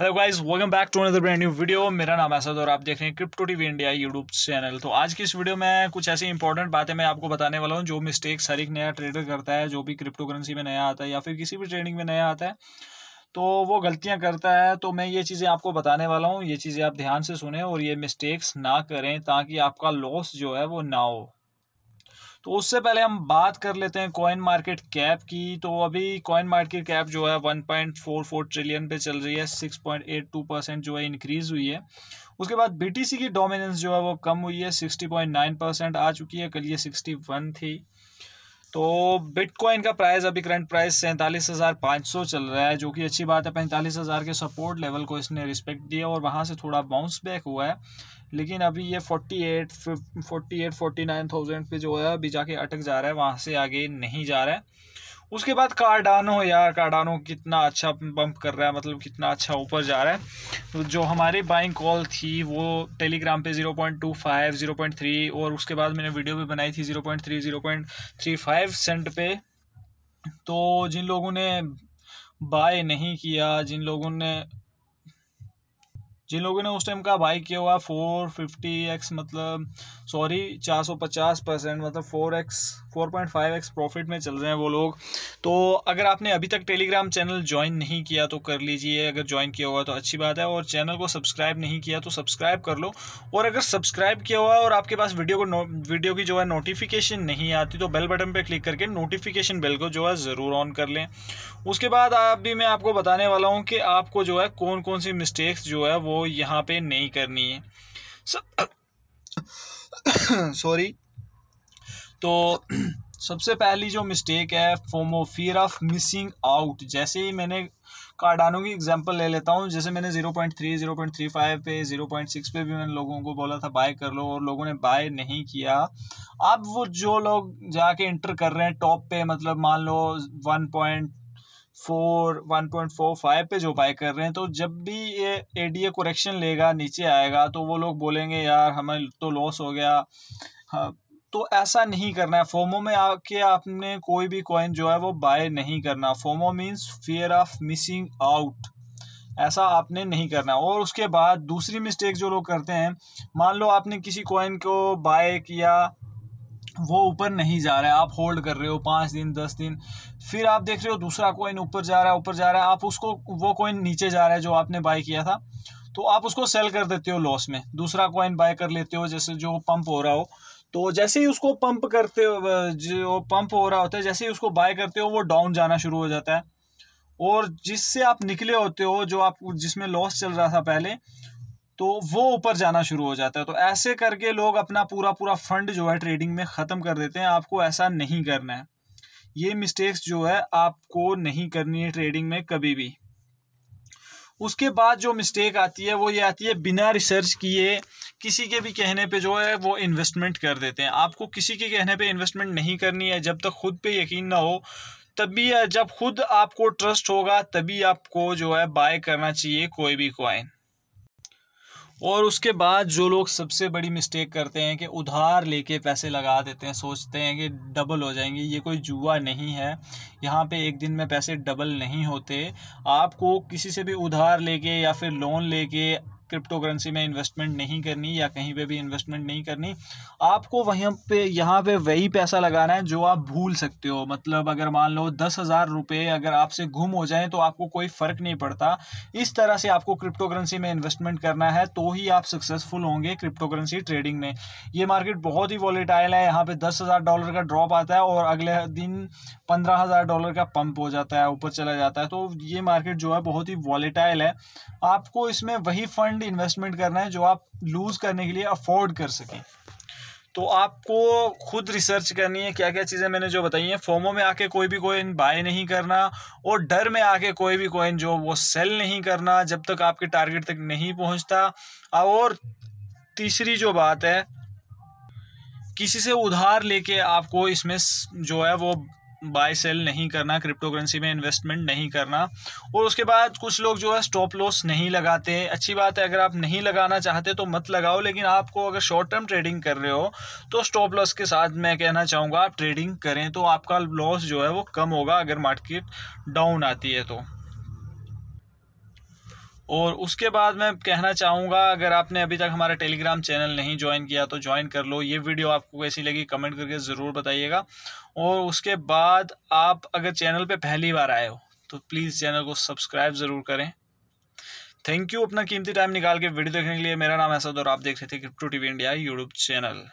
hello guys welcome back to another brand new video मेरा नाम असद और आप देख रहे हैं crypto TV India YouTube channel तो आज की इस वीडियो में कुछ ऐसी इंपॉर्टेंट बातें मैं आपको बताने वाला हूं जो मिस्टेक्स हर एक नया ट्रेडर करता है जो भी क्रिप्टो करेंसी में नया आता है या फिर किसी भी ट्रेडिंग में नया आता है तो वो गलतियाँ करता है तो मैं ये चीज़ें आपको बताने वाला हूँ ये चीज़ें आप ध्यान से सुने और ये मिस्टेक्स ना करें ताकि आपका लॉस जो है वो ना हो तो उससे पहले हम बात कर लेते हैं कॉइन मार्केट कैप की तो अभी कॉइन मार्केट कैप जो है 1.44 ट्रिलियन पे चल रही है 6.82 परसेंट जो है इंक्रीज हुई है उसके बाद बीटीसी की डोमिनेंस जो है वो कम हुई है 60.9 परसेंट आ चुकी है कल ये 61 थी तो बिटकॉइन का प्राइस अभी करंट प्राइस सैंतालीस हज़ार पाँच सौ चल रहा है जो कि अच्छी बात है पैंतालीस हज़ार के सपोर्ट लेवल को इसने रिस्पेक्ट दिया और वहाँ से थोड़ा बाउंस बैक हुआ है लेकिन अभी ये forty eight forty eight forty nine thousand पर जो है अभी जाके अटक जा रहा है वहाँ से आगे नहीं जा रहा है उसके बाद कार्डानो यार कार्डानो कितना अच्छा बम्प कर रहा है मतलब कितना अच्छा ऊपर जा रहा है जो हमारी बाइंग कॉल थी वो टेलीग्राम पे 0.25 0.3 और उसके बाद मैंने वीडियो भी बनाई थी 0.3 0.35 सेंट पे तो जिन लोगों ने बाय नहीं किया जिन लोगों ने जिन लोगों ने उस टाइम का बाई किया हुआ फोर फिफ्टी एक्स मतलब सॉरी चार सौ पचास परसेंट मतलब four x four point five x profit में चल रहे हैं वो लोग तो अगर आपने अभी तक टेलीग्राम चैनल ज्वाइन नहीं किया तो कर लीजिए अगर ज्वाइन किया हुआ तो अच्छी बात है और चैनल को सब्सक्राइब नहीं किया तो सब्सक्राइब कर लो और अगर सब्सक्राइब किया हुआ और आपके पास वीडियो को वीडियो की जो है नोटिफिकेशन नहीं आती तो बेल बटन पर क्लिक करके नोटिफिकेशन बेल को जो है ज़रूर ऑन कर लें उसके बाद आप भी मैं आपको बताने वाला हूँ कि आपको जो है कौन कौन सी मिस्टेक्स जो है वो यहाँ पे नहीं करनी है सॉरी तो सबसे पहली जो मिस्टेक है FOMO fear of missing out जैसे ही मैंने कार्डानो की एग्जांपल ले लेता हूँ जैसे मैंने 0.3 0.35 पे 0.6 पे भी मैंने लोगों को बोला था बाय कर लो और लोगों ने बाय नहीं किया अब वो जो लोग जाके इंटर कर रहे हैं टॉप पे मतलब मान लो four one point four five पे जो बाय कर रहे हैं तो जब भी ये ए डी ए कोरेक्शन लेगा नीचे आएगा तो वो लोग बोलेंगे यार हमें तो लॉस हो गया हाँ तो ऐसा नहीं करना है फोमो में आके आपने कोई भी कॉइन जो है वो बाय नहीं करना FOMO means fear of missing out ऐसा आपने नहीं करना और उसके बाद दूसरी मिस्टेक जो लोग करते हैं मान लो आपने किसी कॉइन को बाय किया वो ऊपर नहीं जा रहा है आप होल्ड कर रहे हो पाँच दिन दस दिन फिर आप देख रहे हो दूसरा कोइन ऊपर जा रहा है ऊपर जा रहा है आप उसको वो कोइन नीचे जा रहा है जो आपने बाय किया था तो आप उसको सेल कर देते हो लॉस में दूसरा कोइन बाय कर लेते हो जैसे जो पंप हो रहा हो तो जैसे ही उसको पंप करते हो जो पंप हो रहा होता है जैसे ही उसको बाय करते हो वो डाउन जाना शुरू हो जाता है और जिससे आप निकले होते हो जो आप जिसमें लॉस चल रहा था पहले तो वो ऊपर जाना शुरू हो जाता है तो ऐसे करके लोग अपना पूरा पूरा फंड जो है ट्रेडिंग में ख़त्म कर देते हैं आपको ऐसा नहीं करना है ये मिस्टेक्स जो है आपको नहीं करनी है ट्रेडिंग में कभी भी उसके बाद जो मिस्टेक आती है वो ये आती है बिना रिसर्च किए किसी के भी कहने पे जो है वो इन्वेस्टमेंट कर देते हैं आपको किसी के कहने पे इन्वेस्टमेंट नहीं करनी है जब तक खुद पे यकीन ना हो तभी जब खुद आपको ट्रस्ट होगा तभी आपको जो है बाय करना चाहिए कोई भी कॉइन और उसके बाद जो लोग सबसे बड़ी मिस्टेक करते हैं कि उधार लेके पैसे लगा देते हैं सोचते हैं कि डबल हो जाएंगे ये कोई जुआ नहीं है यहाँ पे एक दिन में पैसे डबल नहीं होते आपको किसी से भी उधार लेके या फिर लोन लेके क्रिप्टो करेंसी में इन्वेस्टमेंट नहीं करनी या कहीं पे भी इन्वेस्टमेंट नहीं करनी आपको वहीं पे यहाँ पे वही पैसा लगाना है जो आप भूल सकते हो मतलब अगर मान लो दस हज़ार रुपये अगर आपसे गुम हो जाए तो आपको कोई फ़र्क नहीं पड़ता इस तरह से आपको क्रिप्टो करेंसी में इन्वेस्टमेंट करना है तो ही आप सक्सेसफुल होंगे क्रिप्टो करेंसी ट्रेडिंग में ये मार्केट बहुत ही वॉलीटाइल है यहाँ पर दस डॉलर का ड्रॉप आता है और अगले दिन पंद्रह डॉलर का पंप हो जाता है ऊपर चला जाता है तो ये मार्केट जो है बहुत ही वॉलीटाइल है आपको इसमें वही फंड फंड इन्वेस्टमेंट करना है जो आप लूज़ करने के लिए अफोर्ड कर सकें तो आपको खुद रिसर्च करनी है क्या क्या चीज़ें मैंने जो बताई हैं फोमो में आके कोई भी कोइन बाय नहीं करना और डर में आके कोई भी कोइन जो वो सेल नहीं करना जब तक आपके टारगेट तक नहीं पहुंचता और तीसरी जो बात है किसी से उधार लेके आपको इसमें जो है वो बाय सेल नहीं करना क्रिप्टो करेंसी में इन्वेस्टमेंट नहीं करना और उसके बाद कुछ लोग जो है स्टॉप लॉस नहीं लगाते अच्छी बात है अगर आप नहीं लगाना चाहते तो मत लगाओ लेकिन आपको अगर शॉर्ट टर्म ट्रेडिंग कर रहे हो तो स्टॉप लॉस के साथ मैं कहना चाहूँगा आप ट्रेडिंग करें तो आपका लॉस जो है वो कम होगा अगर मार्केट डाउन आती है तो और उसके बाद मैं कहना चाहूँगा अगर आपने अभी तक हमारा टेलीग्राम चैनल नहीं ज्वाइन किया तो ज्वाइन कर लो ये वीडियो आपको कैसी लगी कमेंट करके ज़रूर बताइएगा और उसके बाद आप अगर चैनल पे पहली बार आए हो तो प्लीज़ चैनल को सब्सक्राइब ज़रूर करें थैंक यू अपना कीमती टाइम निकाल के वीडियो देखने के लिए मेरा नाम ऐसा और आप देख रहे थे crypto V India YouTube channel